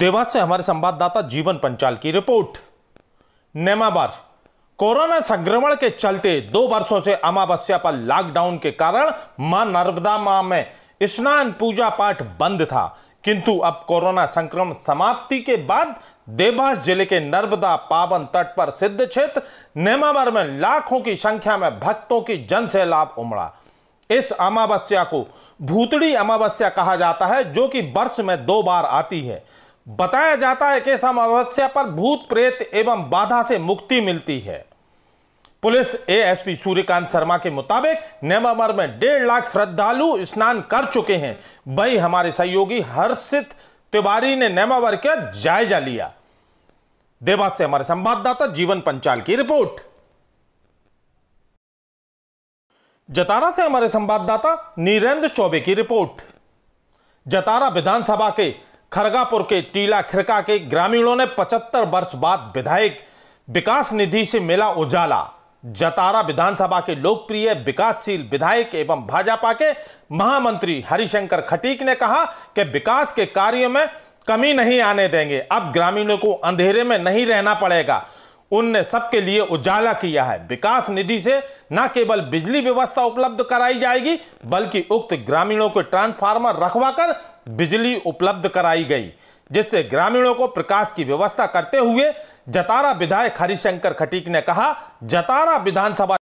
देवास से हमारे संवाददाता जीवन पंचाल की रिपोर्ट नेमाबार कोरोना संक्रमण के चलते दो वर्षों से अमावस्या पर लॉकडाउन के कारण मां नर्मदा मां में स्नान पूजा पाठ बंद था किंतु अब कोरोना संक्रमण समाप्ति के बाद देवास जिले के नर्मदा पावन तट पर सिद्ध क्षेत्र नेमावर में लाखों की संख्या में भक्तों की जन सैलाब उमड़ा इस अमावस्या को भूतड़ी अमावस्या कहा जाता है जो कि वर्ष में दो बार आती है बताया जाता है कि इस अमावस्या पर भूत प्रेत एवं बाधा से मुक्ति मिलती है पुलिस एएसपी सूर्यकांत शर्मा के मुताबिक नेमामर में डेढ़ लाख श्रद्धालु स्नान कर चुके हैं वही हमारे सहयोगी हर्षित तिवारी ने नेमावर का जायजा लिया देवास से हमारे संवाददाता जीवन पंचाल की रिपोर्ट जतारा से हमारे संवाददाता नीरेंद्र चौबे की रिपोर्ट जतारा विधानसभा के खरगापुर के टीला खिरका के ग्रामीणों ने 75 वर्ष बाद विधायक विकास निधि से मिला उजाला जतारा विधानसभा के लोकप्रिय विकासशील विधायक एवं भाजपा के महामंत्री हरिशंकर खटीक ने कहा कि विकास के कार्यों में कमी नहीं आने देंगे अब ग्रामीणों को अंधेरे में नहीं रहना पड़ेगा उनने सबके लिए उजाला किया है विकास निधि से न केवल बिजली व्यवस्था उपलब्ध कराई जाएगी बल्कि उक्त ग्रामीणों को ट्रांसफार्मर रखवाकर बिजली उपलब्ध कराई गई जिससे ग्रामीणों को प्रकाश की व्यवस्था करते हुए जतारा विधायक हरिशंकर खटीक ने कहा जतारा विधानसभा